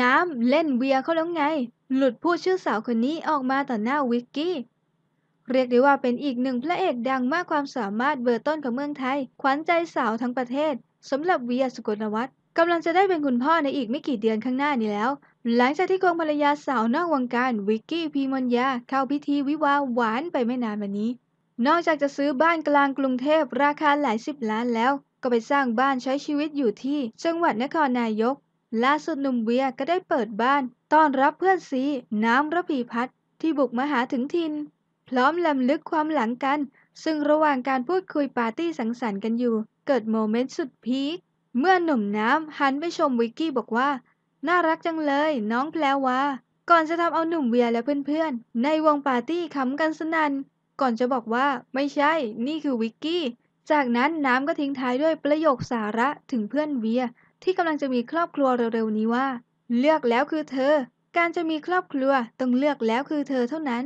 น้ำเล่นเบียร์เขาแล้วไง หลุดพูดชื่อสาวคนนี้ออกมาต่อหน้าวิกกี้ เรียกได้ว่าเป็นอีกหนึ่งพระเอกดังมากความสามารถเบอร์ต้นของเมืองไทย ขวัญใจสาวทั้งประเทศสำหรับเวียสุกลวัฒน์กำลังจะได้เป็นคุณพ่อในอีกไม่กี่เดือนข้างหน้านี้แล้ว หลังจากที่ควงภรรยาสาวนอกวงการวิกกี้พีมอนยาเข้าพิธีวิวาหวานไปไม่นานวันนี้ นอกจากจะซื้อบ้านกลางกรุงเทพราคาหลายสิบล้านแล้วก็ไปสร้างบ้านใช้ชีวิตอยู่ที่จังหวัดนครนายกล่าสุดหนุ่มเวียก็ได้เปิดบ้านต้อนรับเพื่อนซีน้ำระพีพัฒน์ที่บุกมาหาถึงทิน พร้อมลำลึกความหลังกันซึ่งระหว่างการพูดคุยปาร์ตี้สังสรรค์กันอยู่เกิดโมเมนต์สุดพีคเมื่อหนุ่มน้ำหันไปชมวิกกี้บอกว่าน่ารักจังเลยน้องแพลวาก่อนจะทำเอาหนุ่มเวียและเพื่อนๆในวงปาร์ตี้ขำกันสนัน่นก่อนจะบอกว่าไม่ใช่นี่คือวิกกี้จากนั้นน้ำก็ทิ้งท้ายด้วยประโยคสาระถึงเพื่อนเวียที่กำลังจะมีครอบครัวเร็วๆนี้ว่า เลือกแล้วคือเธอ การจะมีครอบครัวต้องเลือกแล้วคือเธอเท่านั้น